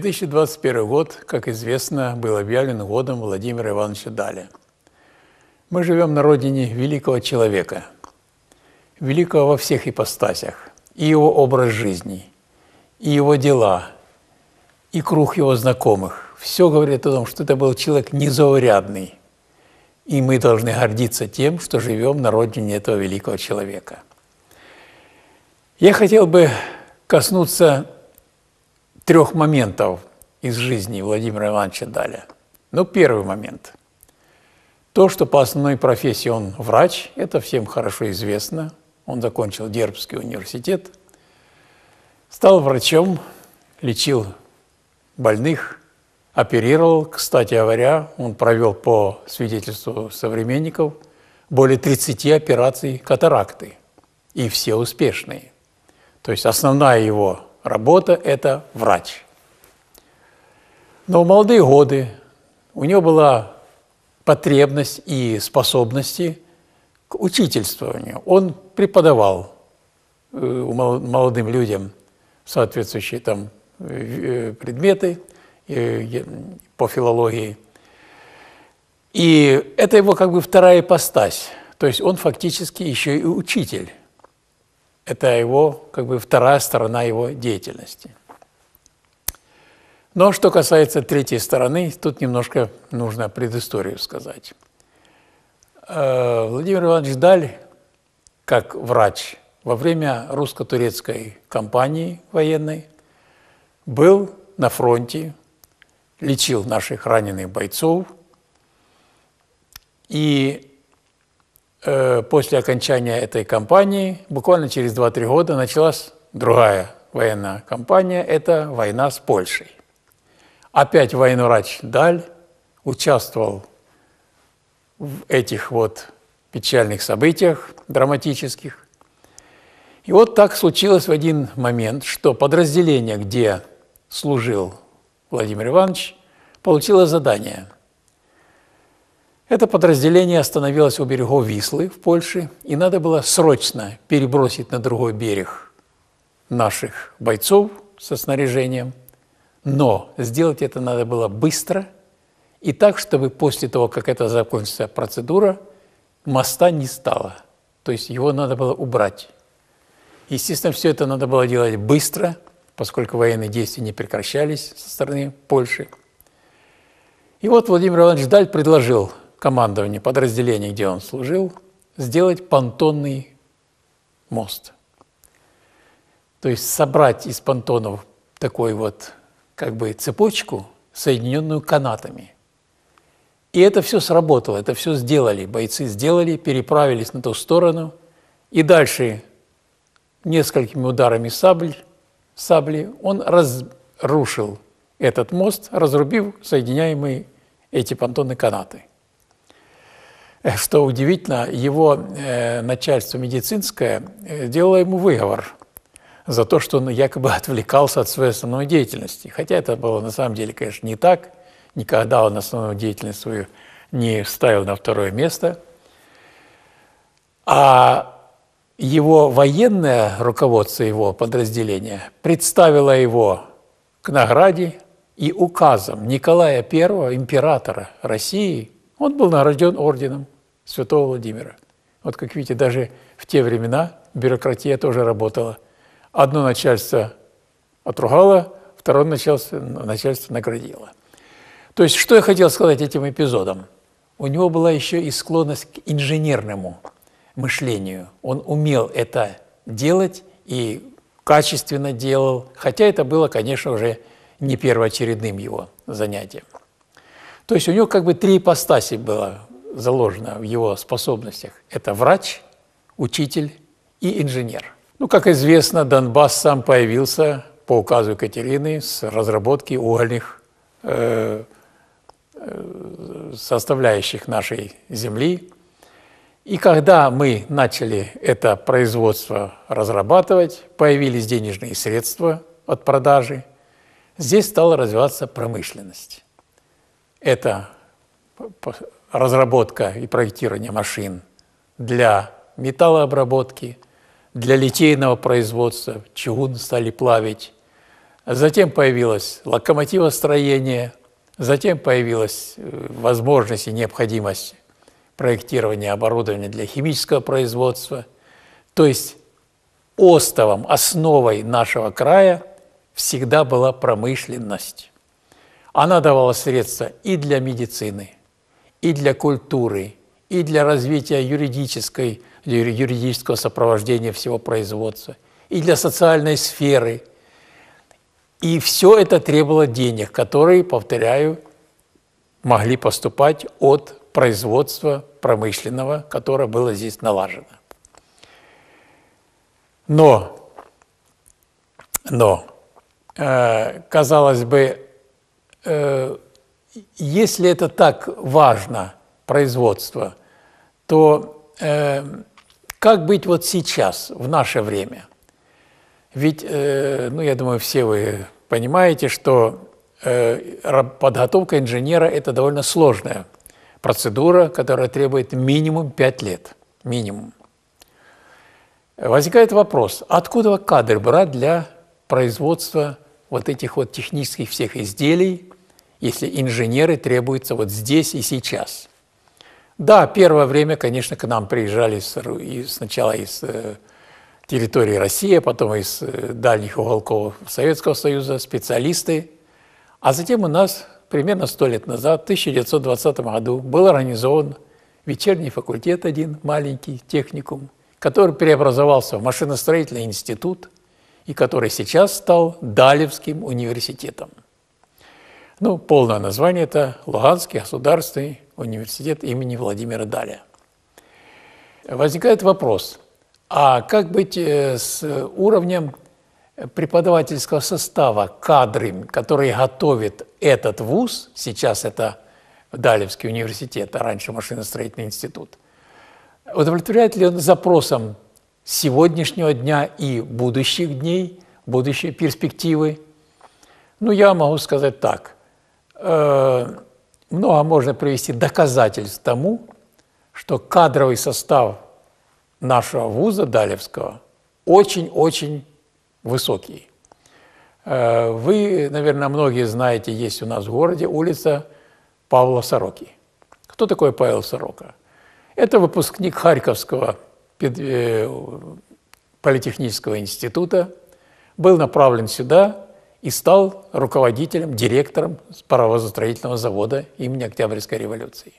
2021 год, как известно, был объявлен годом Владимира Ивановича Даля. Мы живем на родине великого человека, великого во всех ипостасях, и его образ жизни, и его дела, и круг его знакомых. Все говорит о том, что это был человек незаурядный, и мы должны гордиться тем, что живем на родине этого великого человека. Я хотел бы коснуться трех моментов из жизни Владимира Ивановича Даля. Ну, первый момент. То, что по основной профессии он врач, это всем хорошо известно. Он закончил Дербский университет, стал врачом, лечил больных, оперировал. Кстати говоря, он провел по свидетельству современников более 30 операций катаракты, и все успешные. То есть основная его Работа – это врач. Но в молодые годы у него была потребность и способности к учительствованию. Он преподавал э, молодым людям соответствующие там э, предметы э, по филологии. И это его как бы вторая ипостась. То есть он фактически еще и учитель. Это его, как бы, вторая сторона его деятельности. Но что касается третьей стороны, тут немножко нужно предысторию сказать. Э, Владимир Иванович Даль, как врач, во время русско-турецкой кампании военной был на фронте, лечил наших раненых бойцов. И Э, после окончания этой кампании, буквально через 2-3 года, началась другая военная кампания – это война с Польшей. Опять военврач Даль участвовал в этих вот печальных событиях драматических. И вот так случилось в один момент, что подразделение, где служил Владимир Иванович, получило задание это подразделение остановилось у берегов Вислы в Польше, и надо было срочно перебросить на другой берег наших бойцов со снаряжением. Но сделать это надо было быстро и так, чтобы после того, как это закончится процедура, моста не стало. То есть его надо было убрать. Естественно, все это надо было делать быстро, поскольку военные действия не прекращались со стороны Польши. И вот Владимир Иванович Даль предложил – командования подразделения, где он служил, сделать понтонный мост. То есть собрать из понтонов такой вот как бы цепочку, соединенную канатами. И это все сработало, это все сделали, бойцы сделали, переправились на ту сторону, и дальше несколькими ударами сабль, сабли он разрушил этот мост, разрубив соединяемые эти понтонные канаты – Э, что удивительно, его э, начальство медицинское э, делало ему выговор за то, что он якобы отвлекался от своей основной деятельности. Хотя это было на самом деле, конечно, не так. Никогда он основную деятельность свою не ставил на второе место. А его военное руководство его подразделения представило его к награде и указом Николая I, императора России, он был награжден орденом святого Владимира. Вот как видите, даже в те времена бюрократия тоже работала. Одно начальство отругало, второе начальство, начальство наградило. То есть, что я хотел сказать этим эпизодом? У него была еще и склонность к инженерному мышлению. Он умел это делать и качественно делал, хотя это было, конечно, уже не первоочередным его занятием. То есть у него как бы три ипостаси было заложено в его способностях – это врач, учитель и инженер. Ну, как известно, Донбасс сам появился по указу Екатерины с разработки угольных э, э, составляющих нашей земли. И когда мы начали это производство разрабатывать, появились денежные средства от продажи, здесь стала развиваться промышленность. Это разработка и проектирование машин для металлообработки, для литейного производства, чугун стали плавить. Затем появилось локомотивостроение, затем появилась э, возможность и необходимость проектирования оборудования для химического производства. То есть остовом, основой нашего края всегда была промышленность. Она давала средства и для медицины, и для культуры, и для развития юридической, юридического сопровождения всего производства, и для социальной сферы. И все это требовало денег, которые, повторяю, могли поступать от производства промышленного, которое было здесь налажено. Но, но э, казалось бы, э, если это так важно, производство, то э, как быть вот сейчас, в наше время? Ведь, э, ну, я думаю, все вы понимаете, что э, подготовка инженера – это довольно сложная процедура, которая требует минимум 5 лет. Минимум. Возникает вопрос, откуда кадры брать для производства вот этих вот технических всех изделий, если инженеры требуются вот здесь и сейчас. Да, первое время, конечно, к нам приезжали сначала из э, территории России, а потом из э, дальних уголков Советского Союза специалисты, а затем у нас примерно сто лет назад, в 1920 году, был организован вечерний факультет один, маленький, техникум, который преобразовался в машиностроительный институт и который сейчас стал Далевским университетом. Ну, полное название – это Луганский государственный университет имени Владимира Даля. Возникает вопрос, а как быть э, с уровнем преподавательского состава, кадры, которые готовит этот вуз, сейчас это Далевский университет, а раньше машиностроительный институт, удовлетворяет ли он запросам сегодняшнего дня и будущих дней, будущей перспективы? Ну, я могу сказать так много э, ну, а можно привести доказательств тому, что кадровый состав нашего вуза Далевского очень-очень высокий. Э, вы, наверное, многие знаете, есть у нас в городе улица Павла Сороки. Кто такой Павел Сорока? Это выпускник Харьковского э, политехнического института, был направлен сюда и стал руководителем, директором паровозостроительного завода имени Октябрьской революции.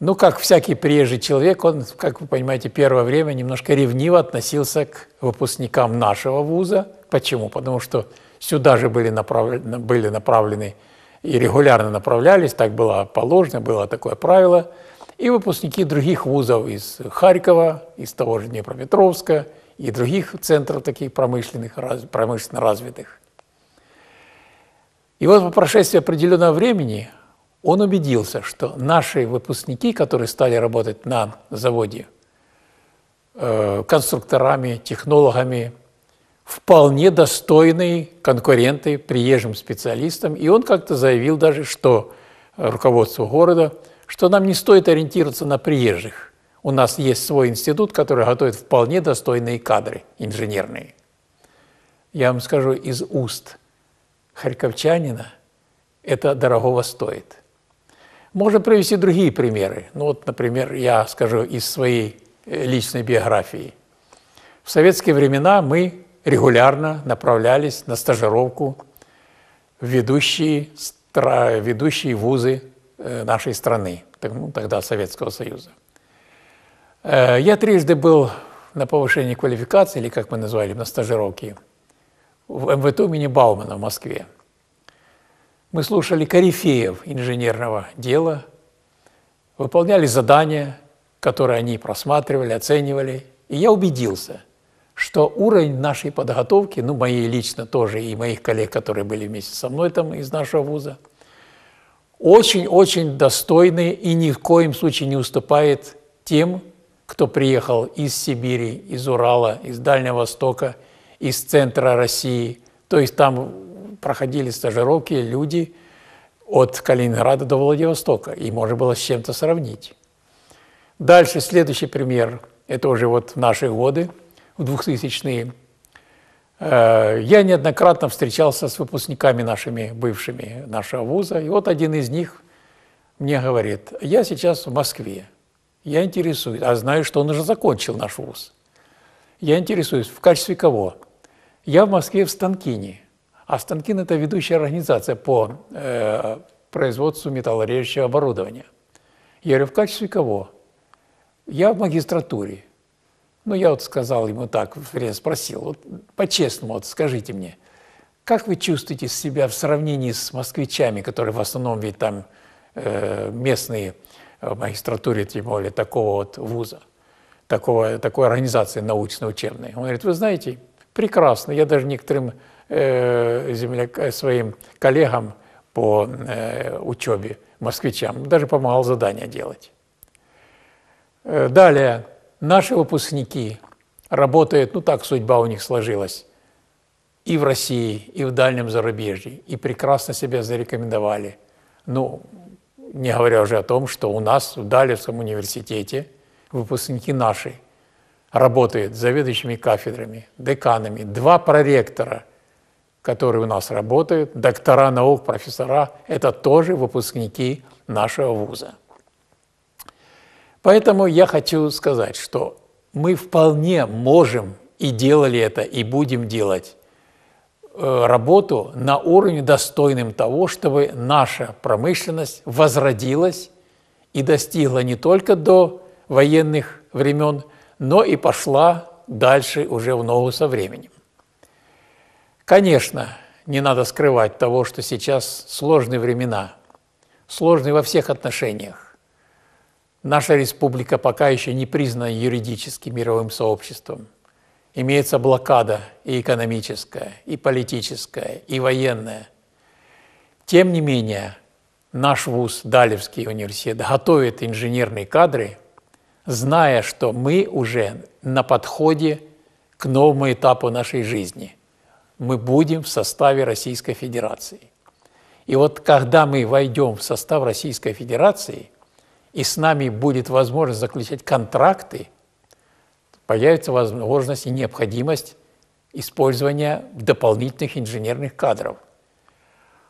Ну, как всякий приезжий человек, он, как вы понимаете, первое время немножко ревниво относился к выпускникам нашего вуза. Почему? Потому что сюда же были направлены, были направлены и регулярно направлялись, так было положено, было такое правило, и выпускники других вузов из Харькова, из того же Днепропетровска – и других центров таких промышленных, раз, промышленно развитых. И вот по прошествии определенного времени он убедился, что наши выпускники, которые стали работать на заводе, э, конструкторами, технологами, вполне достойные конкуренты приезжим специалистам. И он как-то заявил даже, что руководству города, что нам не стоит ориентироваться на приезжих – у нас есть свой институт, который готовит вполне достойные кадры инженерные. Я вам скажу из уст харьковчанина, это дорогого стоит. Можно привести другие примеры. Ну вот, например, я скажу из своей э, личной биографии. В советские времена мы регулярно направлялись на стажировку в ведущие, ведущие вузы э, нашей страны, ну, тогда Советского Союза – Э, я трижды был на повышении квалификации, или как мы называли, на стажировке, в МВТ имени Баумана в Москве. Мы слушали корифеев инженерного дела, выполняли задания, которые они просматривали, оценивали. И я убедился, что уровень нашей подготовки, ну, моей лично тоже и моих коллег, которые были вместе со мной там из нашего вуза, очень-очень достойный и ни в коем случае не уступает тем кто приехал из Сибири, из Урала, из Дальнего Востока, из центра России. То есть там проходили стажировки люди от Калининграда до Владивостока, и можно было с чем-то сравнить. Дальше следующий пример, это уже вот в наши годы, в 2000-е. Э, я неоднократно встречался с выпускниками нашими бывшими нашего вуза, и вот один из них мне говорит, я сейчас в Москве, я интересуюсь, а знаю, что он уже закончил наш вуз. Я интересуюсь, в качестве кого? Я в Москве в Станкине, а Станкин – это ведущая организация по э, производству металлорежущего оборудования. Я говорю, в качестве кого? Я в магистратуре. Ну, я вот сказал ему так, я спросил, вот по-честному, вот скажите мне, как вы чувствуете себя в сравнении с москвичами, которые в основном ведь там э, местные Э, в магистратуре, тем более такого вот вуза, такого, такой организации научно-учебной. Он говорит, вы знаете, прекрасно, я даже некоторым э, земляк, э, своим коллегам по э, учебе, москвичам, даже помогал задания делать. Э, далее, наши выпускники работают, ну так судьба у них сложилась, и в России, и в дальнем зарубежье, и прекрасно себя зарекомендовали. Ну, не говоря уже о том, что у нас в Далевском университете выпускники наши работают заведующими кафедрами, деканами, два проректора, которые у нас работают, доктора наук, профессора, это тоже выпускники нашего вуза. Поэтому я хочу сказать, что мы вполне можем и делали это, и будем делать Э, работу на уровне достойным того, чтобы наша промышленность возродилась и достигла не только до военных времен, но и пошла дальше уже в ногу со временем. Конечно, не надо скрывать того, что сейчас сложные времена, сложные во всех отношениях. Наша республика пока еще не признана юридически мировым сообществом имеется блокада и экономическая, и политическая, и военная. Тем не менее, наш вуз, Далевский университет, готовит инженерные кадры, зная, что мы уже на подходе к новому этапу нашей жизни. Мы будем в составе Российской Федерации. И вот когда мы войдем в состав Российской Федерации, и с нами будет возможность заключать контракты – появится возможность и необходимость использования дополнительных инженерных кадров.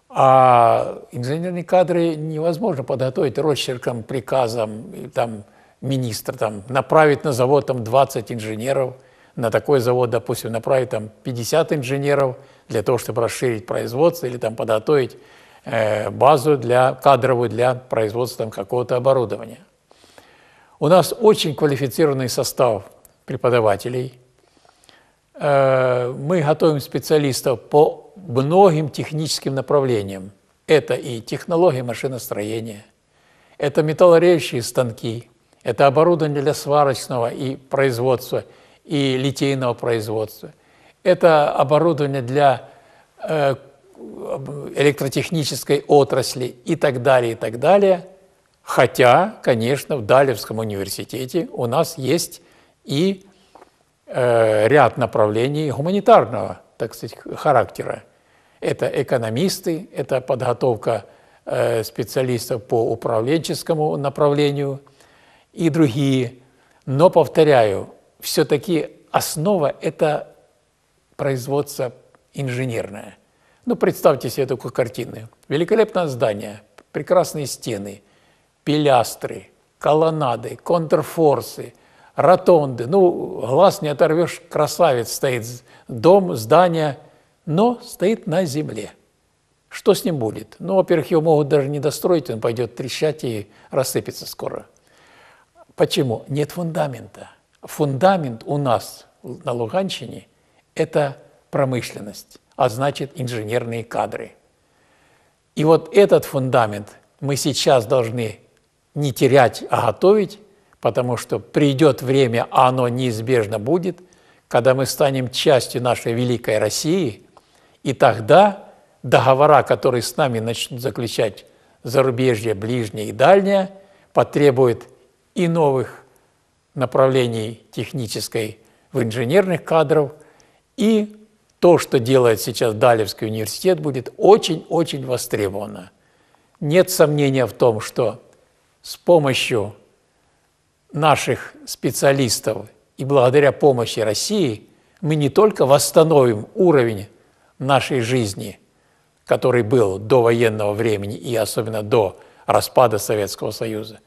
А инженерные кадры невозможно подготовить росчерком, приказом, там, министр там, направить на завод там, 20 инженеров, на такой завод, допустим, направить там, 50 инженеров для того, чтобы расширить производство или там, подготовить э, базу для, кадровую для производства какого-то оборудования. У нас очень квалифицированный состав преподавателей. Э, мы готовим специалистов по многим техническим направлениям. Это и технологии машиностроения, это металлорежущие станки, это оборудование для сварочного и производства, и литейного производства. Это оборудование для э, электротехнической отрасли и так далее, и так далее. Хотя, конечно, в Далевском университете у нас есть и э, ряд направлений гуманитарного, так сказать, характера. Это экономисты, это подготовка э, специалистов по управленческому направлению и другие. Но, повторяю, все-таки основа – это производство инженерное. Ну, представьте себе такую картину. Великолепное здание, прекрасные стены, пилястры, колоннады, контрфорсы – ротонды. Ну, глаз не оторвешь, красавец стоит, дом, здание, но стоит на земле. Что с ним будет? Ну, во-первых, его могут даже не достроить, он пойдет трещать и рассыпется скоро. Почему? Нет фундамента. Фундамент у нас на Луганщине – это промышленность, а значит инженерные кадры. И вот этот фундамент мы сейчас должны не терять, а готовить, потому что придет время, а оно неизбежно будет, когда мы станем частью нашей великой России, и тогда договора, которые с нами начнут заключать зарубежье, ближнее и дальнее, потребуют и новых направлений технической в инженерных кадров, и то, что делает сейчас Далевский университет, будет очень-очень востребовано. Нет сомнения в том, что с помощью наших специалистов и благодаря помощи России мы не только восстановим уровень нашей жизни, который был до военного времени и особенно до распада Советского Союза,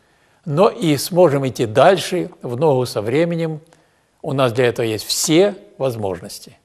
но и сможем идти дальше в ногу со временем. У нас для этого есть все возможности.